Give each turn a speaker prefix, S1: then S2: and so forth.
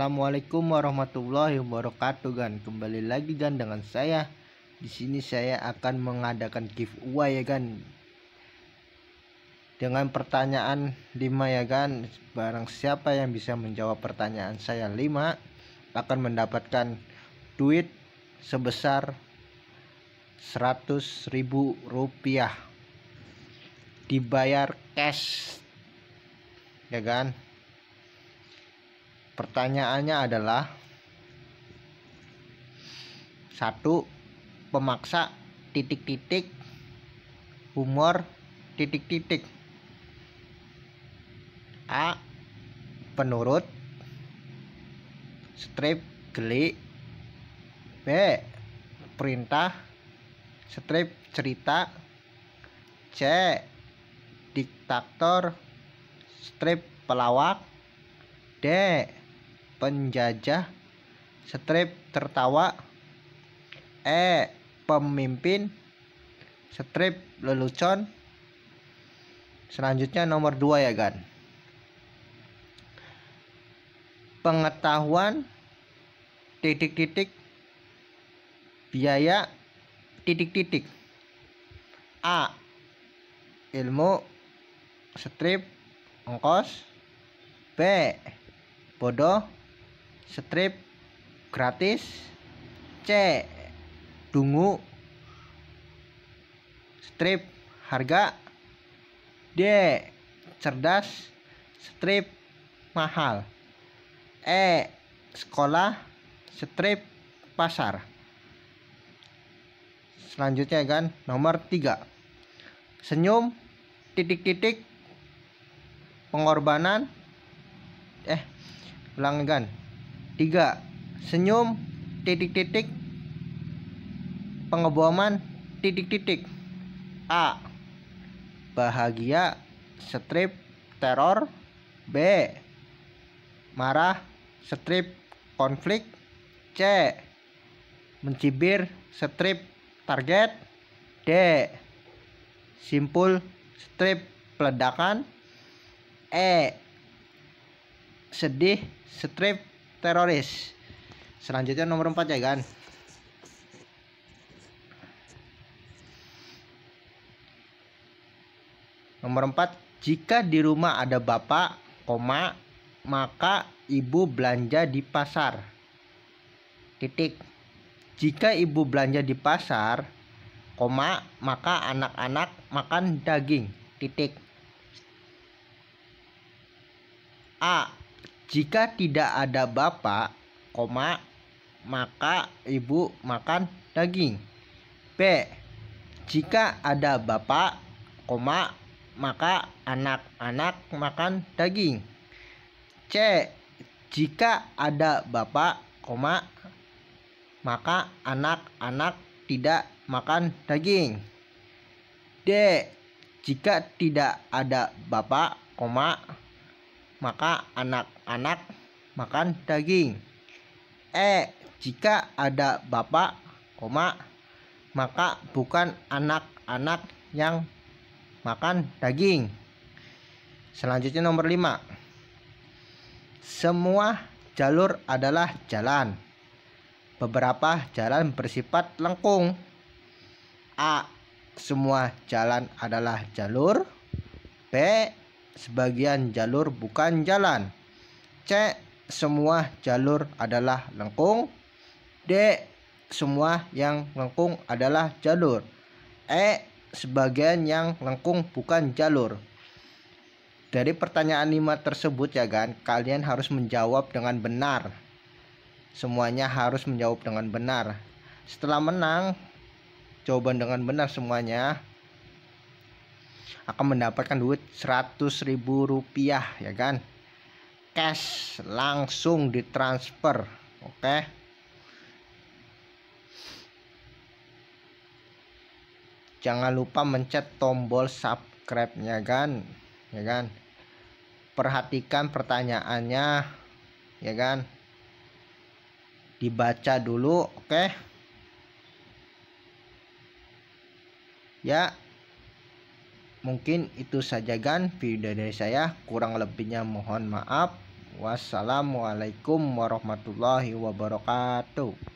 S1: Assalamualaikum warahmatullahi wabarakatuh gan, kembali lagi gan dengan saya di sini saya akan mengadakan giveaway ya gan dengan pertanyaan 5 ya gan, barang siapa yang bisa menjawab pertanyaan saya 5 akan mendapatkan duit sebesar 100.000 rupiah dibayar cash ya kan Pertanyaannya adalah satu pemaksa titik-titik humor titik-titik A penurut strip geli B perintah strip cerita C diktator strip pelawak D penjajah strip tertawa E pemimpin strip lelucon selanjutnya nomor 2 ya Gan pengetahuan titik-titik biaya titik-titik A ilmu strip ongkos B bodoh strip gratis C dungu strip harga D cerdas strip mahal E sekolah strip pasar selanjutnya kan nomor 3 senyum titik-titik pengorbanan eh ulang kan tiga senyum titik-titik pengeboman titik-titik A bahagia strip teror B marah strip konflik C mencibir strip target D simpul strip peledakan E sedih strip teroris selanjutnya nomor 4 ya kan nomor 4 jika di rumah ada bapak koma maka ibu belanja di pasar titik jika ibu belanja di pasar koma maka anak-anak makan daging titik A jika tidak ada bapak, koma, maka ibu makan daging. B. Jika ada bapak, koma, maka anak-anak makan daging. C. Jika ada bapak, koma, maka anak-anak tidak makan daging. D. Jika tidak ada bapak, koma, maka anak-anak makan daging. E. Jika ada bapak, koma, maka bukan anak-anak yang makan daging. Selanjutnya nomor 5. Semua jalur adalah jalan. Beberapa jalan bersifat lengkung. A. Semua jalan adalah jalur. B sebagian jalur bukan jalan. C. Semua jalur adalah lengkung. D. Semua yang lengkung adalah jalur. E. Sebagian yang lengkung bukan jalur. Dari pertanyaan 5 tersebut ya kan, kalian harus menjawab dengan benar. Semuanya harus menjawab dengan benar. Setelah menang, jawaban dengan benar semuanya, akan mendapatkan duit 100 ribu rupiah ya kan cash langsung ditransfer oke jangan lupa mencet tombol subscribe nya kan ya kan perhatikan pertanyaannya ya kan dibaca dulu oke okay? ya Mungkin itu saja kan video dari saya. Kurang lebihnya mohon maaf. Wassalamualaikum warahmatullahi wabarakatuh.